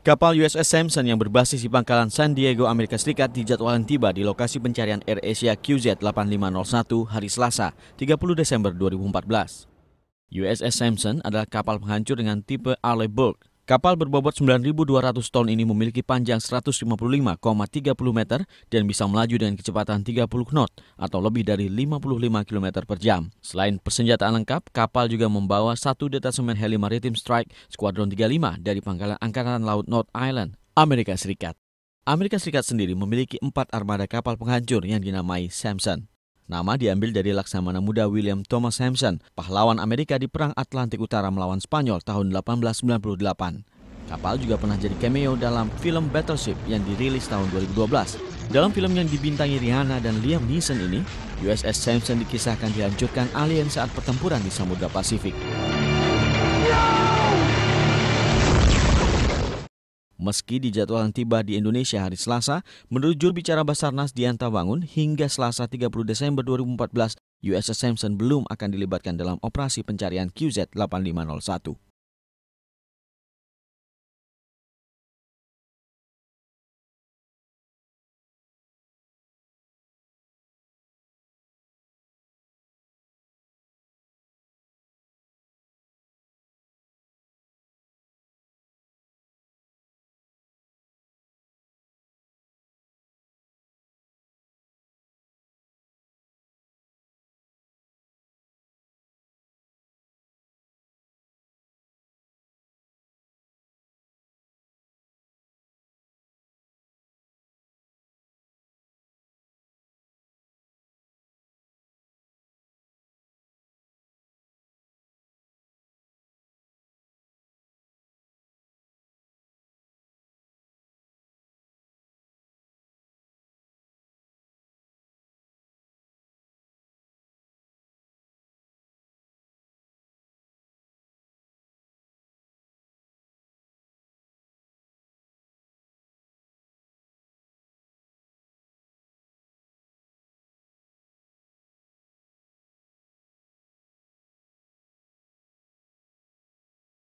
Kapal USS Samson yang berbasis di pangkalan San Diego, Amerika Serikat dijadwalkan tiba di lokasi pencarian Air Asia QZ8501 hari Selasa, 30 Desember 2014. USS Samson adalah kapal penghancur dengan tipe Arleigh Burke Kapal berbobot 9.200 ton ini memiliki panjang 155,30 meter dan bisa melaju dengan kecepatan 30 knot atau lebih dari 55 km per jam. Selain persenjataan lengkap, kapal juga membawa satu detasemen heli maritim strike Skuadron 35 dari pangkalan Angkatan Laut North Island, Amerika Serikat. Amerika Serikat sendiri memiliki empat armada kapal penghancur yang dinamai Samson. Nama diambil dari laksamana muda William Thomas Sampson, pahlawan Amerika di Perang Atlantik Utara melawan Spanyol tahun 1898. Kapal juga pernah jadi cameo dalam film Battleship yang dirilis tahun 2012. Dalam film yang dibintangi Rihanna dan Liam Neeson ini, USS Samson dikisahkan dihancurkan alien saat pertempuran di Samudra Pasifik. Meski dijadwalkan tiba di Indonesia hari Selasa, menurut juru bicara Basarnas Dianta Wangun, hingga Selasa 30 Desember 2014, USS Samson belum akan dilibatkan dalam operasi pencarian QZ 8501.